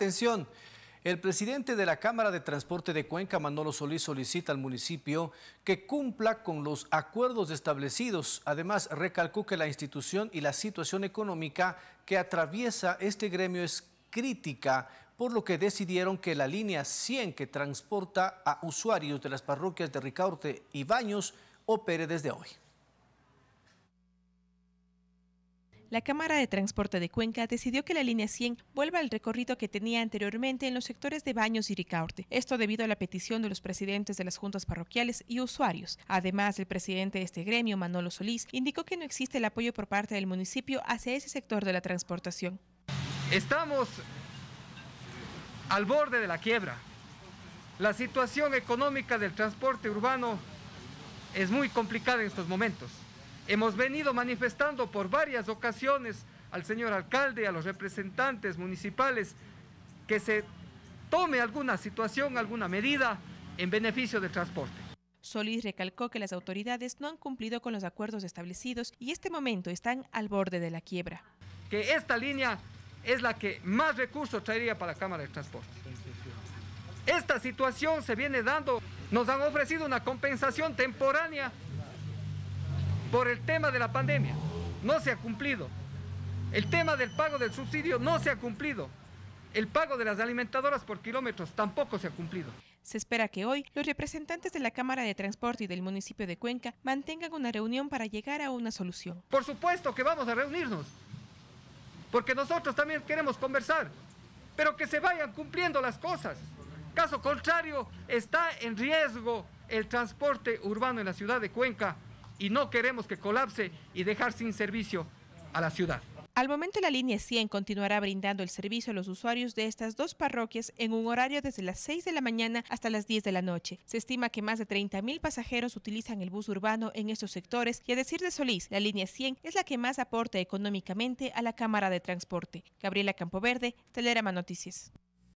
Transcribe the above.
Atención, el presidente de la Cámara de Transporte de Cuenca, Manolo Solís, solicita al municipio que cumpla con los acuerdos establecidos. Además, recalcó que la institución y la situación económica que atraviesa este gremio es crítica, por lo que decidieron que la línea 100 que transporta a usuarios de las parroquias de Ricaurte y Baños opere desde hoy. La Cámara de Transporte de Cuenca decidió que la línea 100 vuelva al recorrido que tenía anteriormente en los sectores de Baños y Ricaurte. Esto debido a la petición de los presidentes de las juntas parroquiales y usuarios. Además, el presidente de este gremio, Manolo Solís, indicó que no existe el apoyo por parte del municipio hacia ese sector de la transportación. Estamos al borde de la quiebra. La situación económica del transporte urbano es muy complicada en estos momentos. Hemos venido manifestando por varias ocasiones al señor alcalde, a los representantes municipales, que se tome alguna situación, alguna medida en beneficio del transporte. Solís recalcó que las autoridades no han cumplido con los acuerdos establecidos y este momento están al borde de la quiebra. Que esta línea es la que más recursos traería para la Cámara de Transporte. Esta situación se viene dando, nos han ofrecido una compensación temporánea por el tema de la pandemia. No se ha cumplido. El tema del pago del subsidio no se ha cumplido. El pago de las alimentadoras por kilómetros tampoco se ha cumplido. Se espera que hoy los representantes de la Cámara de Transporte y del municipio de Cuenca mantengan una reunión para llegar a una solución. Por supuesto que vamos a reunirnos, porque nosotros también queremos conversar, pero que se vayan cumpliendo las cosas. Caso contrario, está en riesgo el transporte urbano en la ciudad de Cuenca y no queremos que colapse y dejar sin servicio a la ciudad. Al momento la línea 100 continuará brindando el servicio a los usuarios de estas dos parroquias en un horario desde las 6 de la mañana hasta las 10 de la noche. Se estima que más de 30.000 pasajeros utilizan el bus urbano en estos sectores y a decir de Solís, la línea 100 es la que más aporta económicamente a la Cámara de Transporte. Gabriela Campoverde, Telerama Noticias.